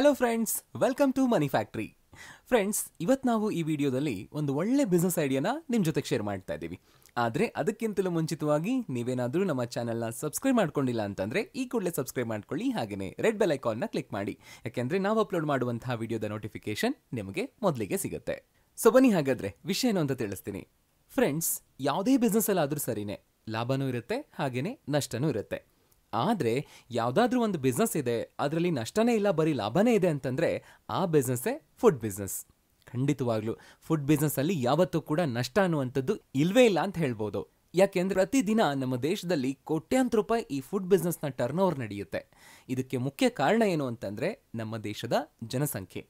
hello friends welcome to Money Factory friends ಇವತ್ತು ನಾವು ಈ ವಿಡಿಯೋದಲ್ಲಿ ಒಂದು ಒಳ್ಳೆ ಬಿಸ್ನೆಸ್ ಐಡಿಯಾನ ನಿಮ್ಮ ಜೊತೆಗೆ ಶೇರ್ ಮಾಡ್ತಾ ಇದ್ದೀವಿ ಆದರೆ ಅದಕ್ಕಿಂತಲೂ ಮುಂಚಿತವಾಗಿ ನೀವೇನಾದರೂ ನಮ್ಮ ಚಾನೆಲ್ನ ಸಬ್ಸ್ಕ್ರೈಬ್ ಮಾಡ್ಕೊಂಡಿಲ್ಲ ಅಂತಂದರೆ ಈ ಕೂಡಲೇ ಸಬ್ಸ್ಕ್ರೈಬ್ ಮಾಡ್ಕೊಳ್ಳಿ ಹಾಗೆಯೇ ರೆಡ್ ಬೆಲ್ ಐಕಾನ್ನ ಕ್ಲಿಕ್ ಮಾಡಿ ಯಾಕೆಂದರೆ ನಾವು ಅಪ್ಲೋಡ್ ಮಾಡುವಂತಹ ವಿಡಿಯೋದ ನೋಟಿಫಿಕೇಶನ್ ನಿಮಗೆ ಮೊದಲಿಗೆ ಸಿಗುತ್ತೆ ಸೊ ಬನ್ನಿ ಹಾಗಾದರೆ ವಿಷಯ ಏನು ಅಂತ ತಿಳಿಸ್ತೀನಿ ಫ್ರೆಂಡ್ಸ್ ಯಾವುದೇ ಬಿಸ್ನೆಸ್ಸಲ್ಲಾದರೂ ಸರಿನೇ ಲಾಭನೂ ಇರುತ್ತೆ ಹಾಗೆಯೇ ನಷ್ಟನೂ ಇರುತ್ತೆ ಆದರೆ ಯಾವುದಾದ್ರೂ ಒಂದು ಬಿಸ್ನೆಸ್ ಇದೆ ಅದರಲ್ಲಿ ನಷ್ಟನೇ ಇಲ್ಲ ಬರೀ ಲಾಭನೇ ಇದೆ ಅಂತಂದರೆ ಆ ಬಿಸ್ನೆಸ್ಸೇ ಫುಡ್ ಬಿಸ್ನೆಸ್ ಖಂಡಿತವಾಗ್ಲೂ ಫುಡ್ ಬಿಸ್ನೆಸ್ಸಲ್ಲಿ ಯಾವತ್ತೂ ಕೂಡ ನಷ್ಟ ಅನ್ನುವಂಥದ್ದು ಇಲ್ವೇ ಇಲ್ಲ ಅಂತ ಹೇಳ್ಬೋದು ಯಾಕೆಂದ್ರೆ ಪ್ರತಿದಿನ ನಮ್ಮ ದೇಶದಲ್ಲಿ ಕೋಟ್ಯಾಂತರ ರೂಪಾಯಿ ಈ ಫುಡ್ ಬಿಸ್ನೆಸ್ನ ಟರ್ನ್ ಓವರ್ ನಡೆಯುತ್ತೆ ಇದಕ್ಕೆ ಮುಖ್ಯ ಕಾರಣ ಏನು ಅಂತಂದರೆ ನಮ್ಮ ದೇಶದ ಜನಸಂಖ್ಯೆ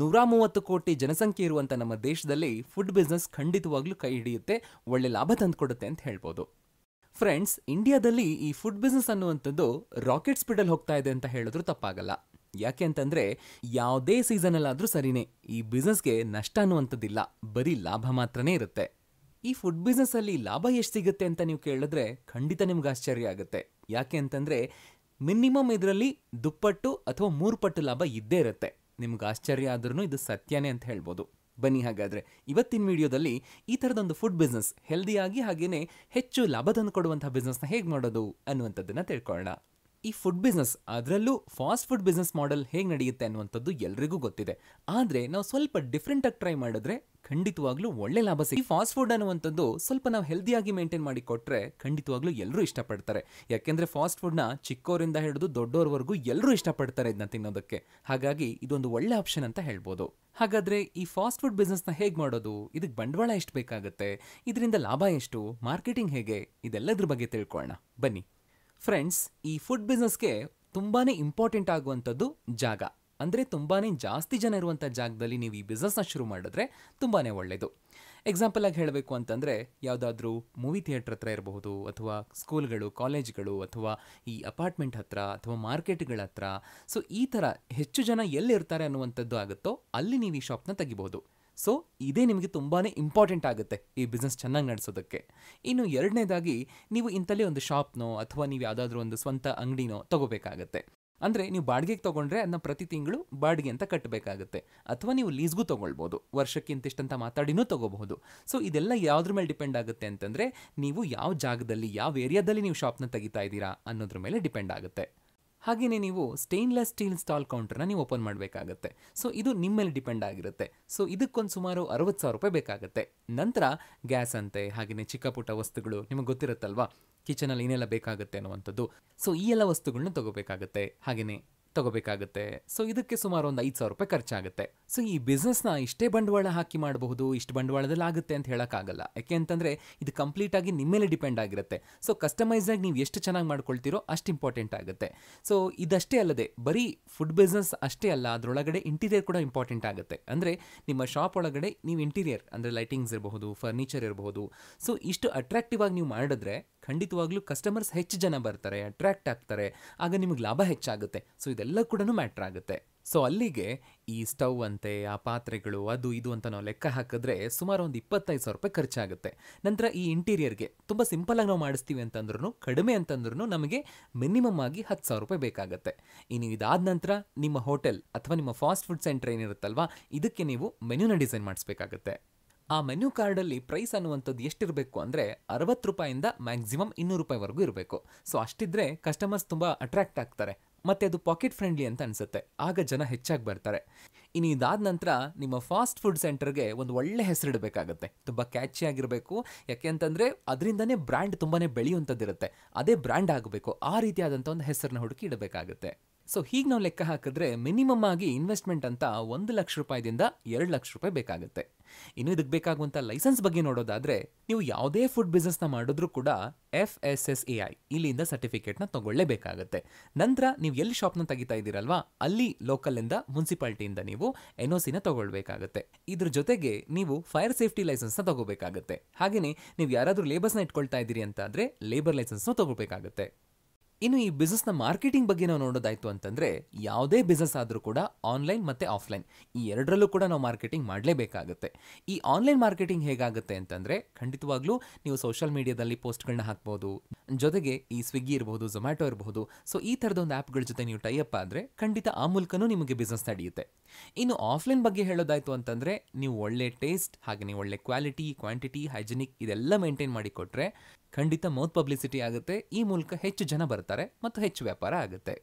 ನೂರ ಮೂವತ್ತು ಕೋಟಿ ಜನಸಂಖ್ಯೆ ಇರುವಂಥ ನಮ್ಮ ದೇಶದಲ್ಲಿ ಫುಡ್ ಬಿಸ್ನೆಸ್ ಖಂಡಿತವಾಗ್ಲೂ ಕೈ ಹಿಡಿಯುತ್ತೆ ಒಳ್ಳೆ ಲಾಭ ತಂದುಕೊಡುತ್ತೆ ಅಂತ ಹೇಳ್ಬೋದು ಫ್ರೆಂಡ್ಸ್ ಇಂಡಿಯಾದಲ್ಲಿ ಈ ಫುಡ್ ಬಿಸ್ನೆಸ್ ಅನ್ನುವಂಥದ್ದು ರಾಕೆಟ್ ಸ್ಪೀಡಲ್ಲಿ ಹೋಗ್ತಾ ಇದೆ ಅಂತ ಹೇಳಿದ್ರು ತಪ್ಪಾಗಲ್ಲ ಯಾಕೆ ಅಂತಂದ್ರೆ ಯಾವುದೇ ಸೀಸನಲ್ಲಾದರೂ ಸರಿನೇ ಈ ಬಿಸ್ನೆಸ್ಗೆ ನಷ್ಟ ಅನ್ನುವಂಥದ್ದಿಲ್ಲ ಬರೀ ಲಾಭ ಮಾತ್ರನೇ ಇರುತ್ತೆ ಈ ಫುಡ್ ಬಿಸ್ನೆಸ್ಸಲ್ಲಿ ಲಾಭ ಎಷ್ಟು ಸಿಗುತ್ತೆ ಅಂತ ನೀವು ಕೇಳಿದ್ರೆ ಖಂಡಿತ ನಿಮ್ಗೆ ಆಶ್ಚರ್ಯ ಆಗುತ್ತೆ ಯಾಕೆ ಅಂತಂದ್ರೆ ಮಿನಿಮಮ್ ಇದರಲ್ಲಿ ದುಪ್ಪಟ್ಟು ಅಥವಾ ಮೂರು ಪಟ್ಟು ಲಾಭ ಇದ್ದೇ ಇರುತ್ತೆ ನಿಮ್ಗೆ ಆಶ್ಚರ್ಯ ಆದ್ರೂ ಇದು ಸತ್ಯನೇ ಅಂತ ಹೇಳ್ಬೋದು ಬನ್ನಿ ಹಾಗಾದರೆ ಇವತ್ತಿನ ವಿಡಿಯೋದಲ್ಲಿ ಈ ಥರದೊಂದು ಫುಡ್ ಬಿಸ್ನೆಸ್ ಹೆಲ್ದಿಯಾಗಿ ಹಾಗೆಯೇ ಹೆಚ್ಚು ಲಾಭ ತಂದು ಕೊಡುವಂಥ ಬಿಸ್ನೆಸ್ನ ಹೇಗೆ ಮಾಡೋದು ಅನ್ನುವಂಥದ್ದನ್ನು ತಿಳ್ಕೊಳ್ಳೋಣ ಈ ಫುಡ್ ಬಿಸ್ನೆಸ್ ಅದರಲ್ಲೂ ಫಾಸ್ಟ್ ಫುಡ್ ಬಿಸ್ನೆಸ್ ಮಾಡೆಲ್ ಹೇಗೆ ನಡೆಯುತ್ತೆ ಅನ್ನುವಂಥದ್ದು ಎಲ್ರಿಗೂ ಗೊತ್ತಿದೆ ಆದರೆ ನಾವು ಸ್ವಲ್ಪ ಆಗಿ ಟ್ರೈ ಮಾಡಿದ್ರೆ ಖಂಡಿತವಾಗ್ಲೂ ಒಳ್ಳೆ ಲಾಭ ಈ ಫಾಸ್ಟ್ ಫುಡ್ ಅನ್ನುವಂಥದ್ದು ಸ್ವಲ್ಪ ನಾವು ಹೆಲ್ದಿಯಾಗಿ ಮೇಂಟೈನ್ ಮಾಡಿ ಕೊಟ್ಟರೆ ಖಂಡಿತವಾಗ್ಲೂ ಎಲ್ಲರೂ ಇಷ್ಟಪಡ್ತಾರೆ ಯಾಕೆಂದರೆ ಫಾಸ್ಟ್ ಫುಡ್ನ ಚಿಕ್ಕವರಿಂದ ಹಿಡಿದು ದೊಡ್ಡೋರ್ವರೆಗೂ ಎಲ್ಲರೂ ಇಷ್ಟಪಡ್ತಾರೆ ಇದನ್ನ ತಿನ್ನೋದಕ್ಕೆ ಹಾಗಾಗಿ ಇದೊಂದು ಒಳ್ಳೆ ಆಪ್ಷನ್ ಅಂತ ಹೇಳ್ಬೋದು ಹಾಗಾದ್ರೆ ಈ ಫಾಸ್ಟ್ ಫುಡ್ ಬಿಸ್ನೆಸ್ನ ಹೇಗೆ ಮಾಡೋದು ಇದಕ್ಕೆ ಬಂಡವಾಳ ಎಷ್ಟು ಬೇಕಾಗುತ್ತೆ ಇದರಿಂದ ಲಾಭ ಎಷ್ಟು ಮಾರ್ಕೆಟಿಂಗ್ ಹೇಗೆ ಇದೆಲ್ಲದ್ರ ಬಗ್ಗೆ ತಿಳ್ಕೊಳ್ಳೋಣ ಬನ್ನಿ ಫ್ರೆಂಡ್ಸ್ ಈ ಫುಡ್ ಬಿಸ್ನೆಸ್ಗೆ ತುಂಬಾ ಇಂಪಾರ್ಟೆಂಟ್ ಆಗುವಂಥದ್ದು ಜಾಗ ಅಂದರೆ ತುಂಬಾ ಜಾಸ್ತಿ ಜನ ಇರುವಂಥ ಜಾಗದಲ್ಲಿ ನೀವು ಈ ಬಿಸ್ನೆಸ್ನ ಶುರು ಮಾಡಿದ್ರೆ ತುಂಬಾ ಒಳ್ಳೆಯದು ಎಕ್ಸಾಂಪಲ್ ಆಗಿ ಹೇಳಬೇಕು ಅಂತಂದರೆ ಯಾವುದಾದ್ರೂ ಮೂವಿ ಥಿಯೇಟ್ರ್ ಹತ್ರ ಇರಬಹುದು ಅಥವಾ ಸ್ಕೂಲ್ಗಳು ಕಾಲೇಜ್ಗಳು ಅಥವಾ ಈ ಅಪಾರ್ಟ್ಮೆಂಟ್ ಹತ್ರ ಅಥವಾ ಮಾರ್ಕೆಟ್ಗಳ ಹತ್ರ ಸೊ ಈ ಥರ ಹೆಚ್ಚು ಜನ ಎಲ್ಲಿರ್ತಾರೆ ಅನ್ನುವಂಥದ್ದು ಆಗುತ್ತೋ ಅಲ್ಲಿ ನೀವು ಈ ಶಾಪ್ನ ತೆಗಿಬಹುದು ಸೊ ಇದೇ ನಿಮಗೆ ತುಂಬಾ ಇಂಪಾರ್ಟೆಂಟ್ ಆಗುತ್ತೆ ಈ ಬಿಸ್ನೆಸ್ ಚೆನ್ನಾಗಿ ನಡೆಸೋದಕ್ಕೆ ಇನ್ನು ಎರಡನೇದಾಗಿ ನೀವು ಇಂಥಲ್ಲೇ ಒಂದು ಶಾಪ್ನೋ ಅಥವಾ ನೀವು ಯಾವುದಾದ್ರೂ ಒಂದು ಸ್ವಂತ ಅಂಗಡಿನೋ ತಗೋಬೇಕಾಗತ್ತೆ ಅಂದರೆ ನೀವು ಬಾಡಿಗೆಗೆ ತೊಗೊಂಡ್ರೆ ಅದನ್ನ ಪ್ರತಿ ತಿಂಗಳು ಬಾಡಿಗೆ ಅಂತ ಕಟ್ಟಬೇಕಾಗುತ್ತೆ ಅಥವಾ ನೀವು ಲೀಸ್ಗೂ ತೊಗೊಳ್ಬೋದು ವರ್ಷಕ್ಕೆ ಇಂತಿಷ್ಟಂತ ಮಾತಾಡಿನೂ ತೊಗೋಬಹುದು ಸೊ ಇದೆಲ್ಲ ಯಾವುದ್ರ ಮೇಲೆ ಡಿಪೆಂಡ್ ಆಗುತ್ತೆ ಅಂತಂದರೆ ನೀವು ಯಾವ ಜಾಗದಲ್ಲಿ ಯಾವ ಏರಿಯಾದಲ್ಲಿ ನೀವು ಶಾಪ್ನ ತೆಗಿತಾ ಇದ್ದೀರಾ ಅನ್ನೋದ್ರ ಮೇಲೆ ಡಿಪೆಂಡ್ ಆಗುತ್ತೆ ಹಾಗೆಯೇ ನೀವು ಸ್ಟೇನ್ಲೆಸ್ ಸ್ಟೀಲ್ ಸ್ಟಾಲ್ ಕೌಂಟರ್ನ ನೀವು ಓಪನ್ ಮಾಡಬೇಕಾಗುತ್ತೆ ಸೊ ಇದು ನಿಮ್ಮ ಮೇಲೆ ಡಿಪೆಂಡ್ ಆಗಿರುತ್ತೆ ಸೊ ಇದಕ್ಕೊಂದು ಸುಮಾರು ಅರವತ್ತು ಸಾವಿರ ರೂಪಾಯಿ ಬೇಕಾಗುತ್ತೆ ನಂತರ ಗ್ಯಾಸ್ ಅಂತೆ ಹಾಗೆಯೇ ಚಿಕ್ಕ ಪುಟ್ಟ ವಸ್ತುಗಳು ನಿಮಗೆ ಗೊತ್ತಿರುತ್ತಲ್ವಾ ಕಿಚನಲ್ಲಿ ಏನೆಲ್ಲ ಬೇಕಾಗುತ್ತೆ ಅನ್ನುವಂಥದ್ದು ಸೊ ಈ ಎಲ್ಲ ವಸ್ತುಗಳನ್ನ ತಗೋಬೇಕಾಗುತ್ತೆ ಹಾಗೆಯೇ ತಗೋಬೇಕಾಗುತ್ತೆ ಸೊ ಇದಕ್ಕೆ ಸುಮಾರು ಒಂದು ಐದು ಸಾವಿರ ರೂಪಾಯಿ ಖರ್ಚಾಗುತ್ತೆ ಸೊ ಈ ಬಿಸ್ನೆಸ್ನ ಇಷ್ಟೇ ಬಂಡವಾಳ ಹಾಕಿ ಮಾಡಬಹುದು ಇಷ್ಟು ಬಂಡವಾಳದಲ್ಲಿ ಆಗುತ್ತೆ ಅಂತ ಹೇಳೋಕ್ಕಾಗಲ್ಲ ಯಾಕೆ ಅಂತಂದರೆ ಇದು ಕಂಪ್ಲೀಟ್ ಆಗಿ ನಿಮ್ಮ ಮೇಲೆ ಡಿಪೆಂಡ್ ಆಗಿರುತ್ತೆ ಸೊ ಕಸ್ಟಮೈಸ್ ಆಗಿ ನೀವು ಎಷ್ಟು ಚೆನ್ನಾಗಿ ಮಾಡ್ಕೊಳ್ತೀರೋ ಅಷ್ಟು ಇಂಪಾರ್ಟೆಂಟ್ ಆಗುತ್ತೆ ಸೊ ಇದಷ್ಟೇ ಅಲ್ಲದೆ ಬರೀ ಫುಡ್ ಬಿಸ್ನೆಸ್ ಅಷ್ಟೇ ಅಲ್ಲ ಅದರೊಳಗಡೆ ಇಂಟೀರಿಯರ್ ಕೂಡ ಇಂಪಾರ್ಟೆಂಟ್ ಆಗುತ್ತೆ ಅಂದರೆ ನಿಮ್ಮ ಶಾಪ್ ಒಳಗಡೆ ನೀವು ಇಂಟೀರಿಯರ್ ಅಂದರೆ ಲೈಟಿಂಗ್ಸ್ ಇರಬಹುದು ಫರ್ನಿಚರ್ ಇರಬಹುದು ಸೊ ಇಷ್ಟು ಅಟ್ರಾಕ್ಟಿವ್ ಆಗಿ ನೀವು ಮಾಡಿದ್ರೆ ಖಂಡಿತವಾಗ್ಲೂ ಕಸ್ಟಮರ್ಸ್ ಹೆಚ್ಚು ಜನ ಬರ್ತಾರೆ ಅಟ್ರ್ಯಾಕ್ಟ್ ಆಗ್ತಾರೆ ಆಗ ನಿಮಗೆ ಲಾಭ ಹೆಚ್ಚಾಗುತ್ತೆ ಸೊ ಇದೆಲ್ಲ ಕೂಡ ಮ್ಯಾಟ್ರ್ ಆಗುತ್ತೆ ಸೊ ಅಲ್ಲಿಗೆ ಈ ಸ್ಟವ್ ಅಂತೆ ಆ ಪಾತ್ರೆಗಳು ಅದು ಇದು ಅಂತ ನಾವು ಲೆಕ್ಕ ಹಾಕಿದ್ರೆ ಸುಮಾರು ಒಂದು ಇಪ್ಪತ್ತೈದು ಸಾವಿರ ರೂಪಾಯಿ ಖರ್ಚಾಗುತ್ತೆ ನಂತರ ಈ ಇಂಟೀರಿಯರ್ಗೆ ತುಂಬ ಸಿಂಪಲಾಗಿ ನಾವು ಮಾಡಿಸ್ತೀವಿ ಅಂತಂದ್ರೂ ಕಡಿಮೆ ಅಂತಂದ್ರೂ ನಮಗೆ ಮಿನಿಮಮ್ ಆಗಿ ಹತ್ತು ಸಾವಿರ ರೂಪಾಯಿ ಬೇಕಾಗುತ್ತೆ ಇನ್ನು ಇದಾದ ನಂತರ ನಿಮ್ಮ ಹೋಟೆಲ್ ಅಥವಾ ನಿಮ್ಮ ಫಾಸ್ಟ್ ಫುಡ್ ಸೆಂಟರ್ ಏನಿರುತ್ತಲ್ವಾ ಇದಕ್ಕೆ ನೀವು ಮೆನ್ಯೂನ ಡಿಸೈನ್ ಮಾಡಿಸ್ಬೇಕಾಗುತ್ತೆ ಆ ಮೆನ್ಯೂ ಕಾರ್ಡಲ್ಲಿ ಪ್ರೈಸ್ ಅನ್ನುವಂಥದ್ದು ಎಷ್ಟಿರಬೇಕು ಅಂದರೆ ಅರವತ್ತು ರೂಪಾಯಿಂದ ಮ್ಯಾಕ್ಸಿಮಮ್ ಇನ್ನೂರು ರೂಪಾಯಿವರೆಗೂ ಇರಬೇಕು ಸೊ ಅಷ್ಟಿದ್ರೆ ಕಸ್ಟಮರ್ಸ್ ತುಂಬ ಅಟ್ರಾಕ್ಟ್ ಆಗ್ತಾರೆ ಮತ್ತು ಅದು ಪಾಕೆಟ್ ಫ್ರೆಂಡ್ಲಿ ಅಂತ ಅನಿಸುತ್ತೆ ಆಗ ಜನ ಹೆಚ್ಚಾಗಿ ಬರ್ತಾರೆ ಇನ್ನು ಇದಾದ ನಂತರ ನಿಮ್ಮ ಫಾಸ್ಟ್ ಫುಡ್ ಸೆಂಟರ್ಗೆ ಒಂದು ಒಳ್ಳೆ ಇಡಬೇಕಾಗುತ್ತೆ ತುಂಬ ಕ್ಯಾಚಿ ಆಗಿರಬೇಕು ಯಾಕೆ ಅಂತಂದರೆ ಅದರಿಂದನೇ ಬ್ರ್ಯಾಂಡ್ ತುಂಬಾ ಬೆಳೆಯುವಂಥದ್ದಿರುತ್ತೆ ಅದೇ ಬ್ರ್ಯಾಂಡ್ ಆಗಬೇಕು ಆ ರೀತಿಯಾದಂಥ ಒಂದು ಹೆಸರನ್ನ ಹುಡುಕಿ ಇಡಬೇಕಾಗುತ್ತೆ ಸೊ ಹೀಗೆ ನಾವು ಲೆಕ್ಕ ಹಾಕಿದ್ರೆ ಮಿನಿಮಮ್ ಆಗಿ ಇನ್ವೆಸ್ಟ್ಮೆಂಟ್ ಅಂತ ಒಂದು ಲಕ್ಷ ರೂಪಾಯಿದಿಂದ ಎರಡು ಲಕ್ಷ ರೂಪಾಯಿ ಬೇಕಾಗುತ್ತೆ ಇನ್ನು ಇದಕ್ಕೆ ಬೇಕಾಗುವಂಥ ಲೈಸೆನ್ಸ್ ಬಗ್ಗೆ ನೋಡೋದಾದರೆ ನೀವು ಯಾವುದೇ ಫುಡ್ ಬಿಸ್ನೆಸ್ನ ಮಾಡಿದ್ರೂ ಕೂಡ F S S A I ಇಲ್ಲಿಂದ ಸರ್ಟಿಫಿಕೇಟ್ನ ತೊಗೊಳ್ಳೇಬೇಕಾಗುತ್ತೆ ನಂತರ ನೀವು ಎಲ್ಲಿ ಶಾಪ್ನ ತೆಗಿತಾ ಇದ್ದೀರಲ್ವಾ ಅಲ್ಲಿ ಲೋಕಲಿಂದ ಮುನ್ಸಿಪಾಲ್ಟಿಯಿಂದ ನೀವು ಎನ್ ಒ ಸಿನ ತೊಗೊಳ್ಬೇಕಾಗುತ್ತೆ ಇದ್ರ ಜೊತೆಗೆ ನೀವು ಫೈರ್ ಸೇಫ್ಟಿ ಲೈಸೆನ್ಸ್ನ ತೊಗೋಬೇಕಾಗುತ್ತೆ ಹಾಗೆಯೇ ನೀವು ಯಾರಾದರೂ ಲೇಬರ್ಸ್ನ ಇಟ್ಕೊಳ್ತಾ ಇದ್ದೀರಿ ಅಂತ ಲೇಬರ್ ಲೈಸೆನ್ಸ್ನ ತೊಗೋಬೇಕಾಗುತ್ತೆ ಇನ್ನು ಈ ಬಿಸ್ನೆಸ್ನ ಮಾರ್ಕೆಟಿಂಗ್ ಬಗ್ಗೆ ನಾವು ನೋಡೋದಾಯಿತು ಅಂತಂದರೆ ಯಾವುದೇ ಬಿಸ್ನೆಸ್ ಆದರೂ ಕೂಡ ಆನ್ಲೈನ್ ಮತ್ತು ಆಫ್ಲೈನ್ ಈ ಎರಡರಲ್ಲೂ ಕೂಡ ನಾವು ಮಾರ್ಕೆಟಿಂಗ್ ಮಾಡಲೇಬೇಕಾಗುತ್ತೆ ಈ ಆನ್ಲೈನ್ ಮಾರ್ಕೆಟಿಂಗ್ ಹೇಗಾಗುತ್ತೆ ಅಂತಂದರೆ ಖಂಡಿತವಾಗ್ಲೂ ನೀವು ಸೋಷಿಯಲ್ ಮೀಡಿಯಾದಲ್ಲಿ ಪೋಸ್ಟ್ಗಳನ್ನ ಹಾಕ್ಬೋದು ಜೊತೆಗೆ ಈ ಸ್ವಿಗ್ಗಿ ಇರಬಹುದು ಝೊಮ್ಯಾಟೊ ಇರಬಹುದು ಸೊ ಈ ಥರದ ಒಂದು ಆ್ಯಪ್ಗಳ ಜೊತೆ ನೀವು ಟೈಅಪ್ ಆದರೆ ಖಂಡಿತ ಆ ಮೂಲಕನೂ ನಿಮಗೆ ಬಿಸ್ನೆಸ್ ನಡೆಯುತ್ತೆ ಇನ್ನು ಆಫ್ಲೈನ್ ಬಗ್ಗೆ ಹೇಳೋದಾಯಿತು ಅಂತಂದರೆ ನೀವು ಒಳ್ಳೆ ಟೇಸ್ಟ್ ಹಾಗೆ ನೀವು ಒಳ್ಳೆ ಕ್ವಾಲಿಟಿ ಕ್ವಾಂಟಿಟಿ ಹೈಜಿನಿಕ್ ಇದೆಲ್ಲ ಮೇಂಟೈನ್ ಮಾಡಿಕೊಟ್ರೆ ಖಂಡಿತ ಮೌತ್ ಪಬ್ಲಿಸಿಟಿ ಆಗುತ್ತೆ ಈ ಮೂಲಕ ಹೆಚ್ಚು ಜನ ಬರ್ತಾರೆ ಮತ್ತು ಹೆಚ್ಚು ವ್ಯಾಪಾರ ಆಗುತ್ತೆ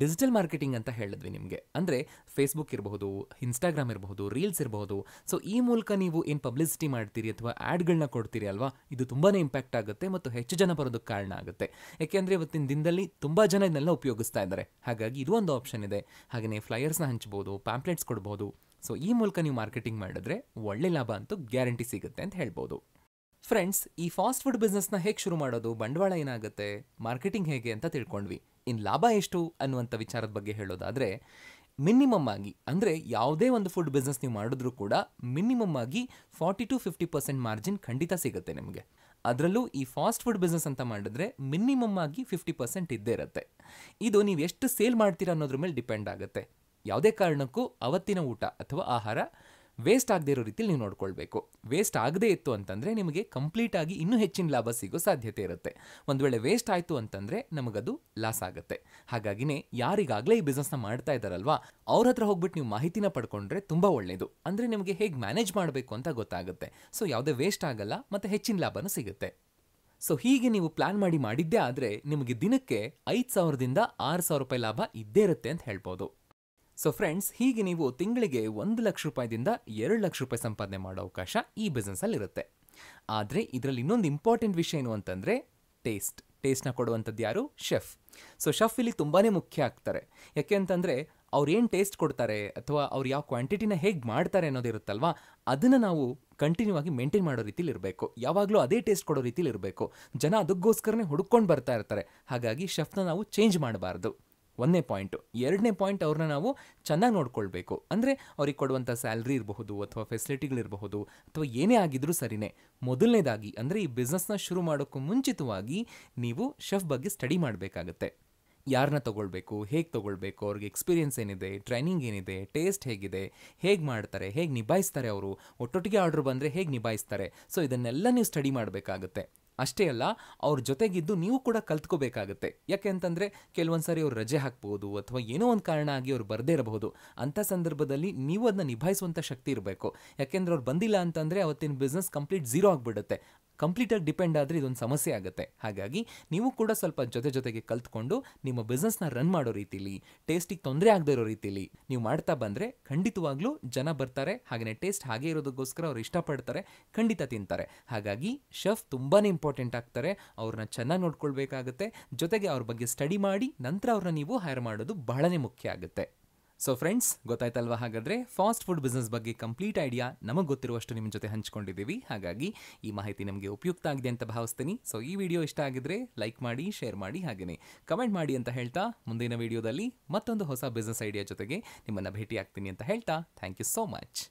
ಡಿಜಿಟಲ್ ಮಾರ್ಕೆಟಿಂಗ್ ಅಂತ ಹೇಳಿದ್ವಿ ನಿಮಗೆ ಅಂದರೆ ಫೇಸ್ಬುಕ್ ಇರಬಹುದು ಇನ್ಸ್ಟಾಗ್ರಾಮ್ ಇರಬಹುದು ರೀಲ್ಸ್ ಇರಬಹುದು ಸೊ ಈ ಮೂಲಕ ನೀವು ಏನು ಪಬ್ಲಿಸಿಟಿ ಮಾಡ್ತೀರಿ ಅಥವಾ ಆ್ಯಡ್ಗಳನ್ನ ಕೊಡ್ತೀರಿ ಅಲ್ವಾ ಇದು ತುಂಬಾ ಇಂಪ್ಯಾಕ್ಟ್ ಆಗುತ್ತೆ ಮತ್ತು ಹೆಚ್ಚು ಜನ ಬರೋದಕ್ಕೆ ಕಾರಣ ಆಗುತ್ತೆ ಯಾಕೆಂದರೆ ಇವತ್ತಿನ ದಿನದಲ್ಲಿ ತುಂಬ ಜನ ಇದನ್ನೆಲ್ಲ ಉಪಯೋಗಿಸ್ತಾ ಇದ್ದಾರೆ ಹಾಗಾಗಿ ಇದು ಒಂದು ಆಪ್ಷನ್ ಇದೆ ಹಾಗೆಯೇ ಫ್ಲೈಯರ್ಸ್ನ ಹಂಚ್ಬೋದು ಪ್ಯಾಂಪ್ಲೆಟ್ಸ್ ಕೊಡ್ಬೋದು ಸೊ ಈ ಮೂಲಕ ನೀವು ಮಾರ್ಕೆಟಿಂಗ್ ಮಾಡಿದ್ರೆ ಒಳ್ಳೆ ಲಾಭ ಅಂತೂ ಗ್ಯಾರಂಟಿ ಸಿಗುತ್ತೆ ಅಂತ ಹೇಳ್ಬೋದು ಫ್ರೆಂಡ್ಸ್ ಈ ಫಾಸ್ಟ್ ಫುಡ್ ಬಿಸ್ನೆಸ್ನ ಹೇಗೆ ಶುರು ಮಾಡೋದು ಬಂಡವಾಳ ಏನಾಗುತ್ತೆ ಮಾರ್ಕೆಟಿಂಗ್ ಹೇಗೆ ಅಂತ ತಿಳ್ಕೊಂಡ್ವಿ ಇನ್ ಲಾಭ ಎಷ್ಟು ಅನ್ನುವಂಥ ವಿಚಾರದ ಬಗ್ಗೆ ಹೇಳೋದಾದರೆ ಮಿನಿಮಮ್ ಆಗಿ ಅಂದರೆ ಯಾವುದೇ ಒಂದು ಫುಡ್ ಬಿಸ್ನೆಸ್ ನೀವು ಮಾಡಿದ್ರೂ ಕೂಡ ಮಿನಿಮಮ್ ಆಗಿ forty to fifty percent margin ಖಂಡಿತ ಸಿಗುತ್ತೆ ನಿಮಗೆ ಅದರಲ್ಲೂ ಈ ಫಾಸ್ಟ್ ಫುಡ್ ಬಿಸ್ನೆಸ್ ಅಂತ ಮಾಡಿದ್ರೆ ಮಿನಿಮಮ್ ಆಗಿ ಫಿಫ್ಟಿ ಪರ್ಸೆಂಟ್ ಇದ್ದೇ ಇರುತ್ತೆ ಇದು ನೀವು ಎಷ್ಟು ಸೇಲ್ ಮಾಡ್ತೀರಾ ಅನ್ನೋದ್ರ ಮೇಲೆ ಡಿಪೆಂಡ್ ಆಗುತ್ತೆ ಯಾವುದೇ ಕಾರಣಕ್ಕೂ ಅವತ್ತಿನ ಊಟ ಅಥವಾ ಆಹಾರ ವೇಸ್ಟ್ ಆಗದೇ ಇರೋ ರೀತಿಲಿ ನೀವು ನೋಡ್ಕೊಳ್ಬೇಕು ವೇಸ್ಟ್ ಆಗದೇ ಇತ್ತು ಅಂತಂದರೆ ನಿಮಗೆ ಕಂಪ್ಲೀಟಾಗಿ ಇನ್ನೂ ಹೆಚ್ಚಿನ ಲಾಭ ಸಿಗೋ ಸಾಧ್ಯತೆ ಇರುತ್ತೆ ಒಂದು ವೇಳೆ ವೇಸ್ಟ್ ಆಯಿತು ಅಂತಂದರೆ ನಮಗದು ಲಾಸ್ ಆಗುತ್ತೆ ಹಾಗಾಗಿನೇ ಯಾರಿಗಾಗಲೇ ಈ ಬಿಸ್ನೆಸ್ನ ಮಾಡ್ತಾ ಇದ್ದಾರಲ್ವಾ ಅವ್ರ ಹತ್ರ ಹೋಗ್ಬಿಟ್ಟು ನೀವು ಮಾಹಿತಿನ ಪಡ್ಕೊಂಡ್ರೆ ತುಂಬ ಒಳ್ಳೆಯದು ಅಂದರೆ ನಿಮಗೆ ಹೇಗೆ ಮ್ಯಾನೇಜ್ ಮಾಡಬೇಕು ಅಂತ ಗೊತ್ತಾಗುತ್ತೆ ಸೊ ಯಾವುದೇ ವೇಸ್ಟ್ ಆಗಲ್ಲ ಮತ್ತು ಹೆಚ್ಚಿನ ಲಾಭನೂ ಸಿಗುತ್ತೆ ಸೊ ಹೀಗೆ ನೀವು ಪ್ಲಾನ್ ಮಾಡಿ ಮಾಡಿದ್ದೇ ಆದರೆ ನಿಮಗೆ ದಿನಕ್ಕೆ ಐದು ಸಾವಿರದಿಂದ ಆರು ಸಾವಿರ ರೂಪಾಯಿ ಲಾಭ ಇದ್ದೇ ಇರುತ್ತೆ ಅಂತ ಹೇಳ್ಬೋದು ಸೊ ಫ್ರೆಂಡ್ಸ್ ಹೀಗೆ ನೀವು ತಿಂಗಳಿಗೆ ಒಂದು ಲಕ್ಷ ರೂಪಾಯಿದಿಂದ ಎರಡು ಲಕ್ಷ ರೂಪಾಯಿ ಸಂಪಾದನೆ ಮಾಡೋ ಅವಕಾಶ ಈ ಬಿಸ್ನೆಸ್ಸಲ್ಲಿರುತ್ತೆ ಆದರೆ ಇದರಲ್ಲಿ ಇನ್ನೊಂದು ಇಂಪಾರ್ಟೆಂಟ್ ವಿಷಯ ಏನು ಅಂತಂದರೆ ಟೇಸ್ಟ್ ಟೇಸ್ಟ್ನ ಕೊಡುವಂಥದ್ದು ಯಾರು ಶೆಫ್ ಸೊ ಶೆಫ್ ಇಲ್ಲಿ ತುಂಬಾ ಮುಖ್ಯ ಆಗ್ತಾರೆ ಯಾಕೆ ಅಂತಂದರೆ ಅವ್ರು ಏನು ಟೇಸ್ಟ್ ಕೊಡ್ತಾರೆ ಅಥವಾ ಅವ್ರು ಯಾವ ಕ್ವಾಂಟಿಟಿನ ಹೇಗೆ ಮಾಡ್ತಾರೆ ಅನ್ನೋದಿರುತ್ತಲ್ವಾ ಅದನ್ನು ನಾವು ಕಂಟಿನ್ಯೂ ಆಗಿ ಮೇಂಟೈನ್ ಮಾಡೋ ರೀತಿಲಿ ಇರಬೇಕು ಯಾವಾಗಲೂ ಅದೇ ಟೇಸ್ಟ್ ಕೊಡೋ ರೀತಿಲಿ ಇರಬೇಕು ಜನ ಅದಕ್ಕೋಸ್ಕರನೇ ಹುಡುಕೊಂಡು ಬರ್ತಾ ಇರ್ತಾರೆ ಹಾಗಾಗಿ ಶೆಫ್ನ ನಾವು ಚೇಂಜ್ ಮಾಡಬಾರ್ದು ಒಂದನೇ ಪಾಯಿಂಟು ಎರಡನೇ ಪಾಯಿಂಟ್ ಅವ್ರನ್ನ ನಾವು ಚೆನ್ನಾಗಿ ನೋಡ್ಕೊಳ್ಬೇಕು ಅಂದರೆ ಅವ್ರಿಗೆ ಕೊಡುವಂಥ ಸ್ಯಾಲ್ರಿ ಇರಬಹುದು ಅಥವಾ ಫೆಸಿಲಿಟಿಗಳಿರಬಹುದು ಅಥವಾ ಏನೇ ಆಗಿದ್ರೂ ಸರಿನೇ ಮೊದಲನೇದಾಗಿ ಅಂದರೆ ಈ ಬಿಸ್ನೆಸ್ನ ಶುರು ಮಾಡೋಕ್ಕೂ ಮುಂಚಿತವಾಗಿ ನೀವು ಶೆಫ್ ಬಗ್ಗೆ ಸ್ಟಡಿ ಮಾಡಬೇಕಾಗುತ್ತೆ ಯಾರನ್ನ ತೊಗೊಳ್ಬೇಕು ಹೇಗೆ ತೊಗೊಳ್ಬೇಕು ಅವ್ರಿಗೆ ಎಕ್ಸ್ಪೀರಿಯೆನ್ಸ್ ಏನಿದೆ ಟ್ರೈನಿಂಗ್ ಏನಿದೆ ಟೇಸ್ಟ್ ಹೇಗಿದೆ ಹೇಗೆ ಮಾಡ್ತಾರೆ ಹೇಗೆ ನಿಭಾಯಿಸ್ತಾರೆ ಅವರು ಒಟ್ಟೊಟ್ಟಿಗೆ ಆರ್ಡ್ರ್ ಬಂದರೆ ಹೇಗೆ ನಿಭಾಯಿಸ್ತಾರೆ ಸೊ ಇದನ್ನೆಲ್ಲ ನೀವು ಸ್ಟಡಿ ಮಾಡಬೇಕಾಗುತ್ತೆ ಅಷ್ಟೇ ಅಲ್ಲ ಅವ್ರ ಜೊತೆಗಿದ್ದು ನೀವು ಕೂಡ ಕಲ್ತ್ಕೋಬೇಕಾಗುತ್ತೆ ಯಾಕೆ ಅಂತಂದರೆ ಕೆಲವೊಂದ್ಸರಿ ಅವ್ರು ರಜೆ ಹಾಕ್ಬೋದು ಅಥವಾ ಏನೋ ಒಂದು ಕಾರಣ ಆಗಿ ಅವ್ರು ಬರದೇ ಇರಬಹುದು ಅಂಥ ಸಂದರ್ಭದಲ್ಲಿ ನೀವು ಅದನ್ನ ನಿಭಾಯಿಸುವಂಥ ಶಕ್ತಿ ಇರಬೇಕು ಯಾಕೆಂದ್ರೆ ಅವ್ರು ಬಂದಿಲ್ಲ ಅಂತಂದರೆ ಅವತ್ತಿನ ಬಿಸ್ನೆಸ್ ಕಂಪ್ಲೀಟ್ ಝೀರೋ ಆಗಿಬಿಡುತ್ತೆ ಕಂಪ್ಲೀಟಾಗಿ ಡಿಪೆಂಡ್ ಆದರೆ ಇದೊಂದು ಸಮಸ್ಯೆ ಆಗುತ್ತೆ ಹಾಗಾಗಿ ನೀವು ಕೂಡ ಸ್ವಲ್ಪ ಜೊತೆ ಜೊತೆಗೆ ಕಲ್ತ್ಕೊಂಡು ನಿಮ್ಮ ಬಿಸ್ನೆಸ್ನ ರನ್ ಮಾಡೋ ರೀತಿಲಿ ಟೇಸ್ಟಿಗೆ ತೊಂದರೆ ಆಗದೇ ಇರೋ ರೀತಿಲಿ ನೀವು ಮಾಡ್ತಾ ಬಂದರೆ ಖಂಡಿತವಾಗ್ಲೂ ಜನ ಬರ್ತಾರೆ ಹಾಗೆಯೇ ಟೇಸ್ಟ್ ಹಾಗೆ ಇರೋದಕ್ಕೋಸ್ಕರ ಅವ್ರು ಇಷ್ಟಪಡ್ತಾರೆ ಖಂಡಿತ ತಿಂತಾರೆ ಹಾಗಾಗಿ ಶೆಫ್ ತುಂಬಾ ಇಂಪಾರ್ಟೆಂಟ್ ಇಂಪಾರ್ಟೆಂಟ್ ಆಗ್ತಾರೆ ಅವ್ರನ್ನ ಚೆನ್ನಾಗಿ ನೋಡ್ಕೊಳ್ಬೇಕಾಗುತ್ತೆ ಜೊತೆಗೆ ಅವ್ರ ಬಗ್ಗೆ ಸ್ಟಡಿ ಮಾಡಿ ನಂತರ ಅವ್ರನ್ನ ನೀವು ಹೈರ್ ಮಾಡೋದು ಬಹಳನೇ ಮುಖ್ಯ ಆಗುತ್ತೆ ಸೊ ಫ್ರೆಂಡ್ಸ್ ಗೊತ್ತಾಯ್ತಲ್ವಾ ಹಾಗಾದರೆ ಫಾಸ್ಟ್ ಫುಡ್ ಬಿಸ್ನೆಸ್ ಬಗ್ಗೆ ಕಂಪ್ಲೀಟ್ ಐಡಿಯಾ ನಮಗೆ ಗೊತ್ತಿರುವಷ್ಟು ನಿಮ್ಮ ಜೊತೆ ಹಂಚ್ಕೊಂಡಿದ್ದೀವಿ ಹಾಗಾಗಿ ಈ ಮಾಹಿತಿ ನಮಗೆ ಉಪಯುಕ್ತ ಆಗಿದೆ ಅಂತ ಭಾವಿಸ್ತೀನಿ ಸೊ ಈ ವಿಡಿಯೋ ಇಷ್ಟ ಆಗಿದ್ರೆ ಲೈಕ್ ಮಾಡಿ ಶೇರ್ ಮಾಡಿ ಹಾಗೆಯೇ ಕಮೆಂಟ್ ಮಾಡಿ ಅಂತ ಹೇಳ್ತಾ ಮುಂದಿನ ವಿಡಿಯೋದಲ್ಲಿ ಮತ್ತೊಂದು ಹೊಸ ಬಿಸ್ನೆಸ್ ಐಡಿಯಾ ಜೊತೆಗೆ ನಿಮ್ಮನ್ನು ಭೇಟಿ ಆಗ್ತೀನಿ ಅಂತ ಹೇಳ್ತಾ ಥ್ಯಾಂಕ್ ಯು ಸೋ ಮಚ್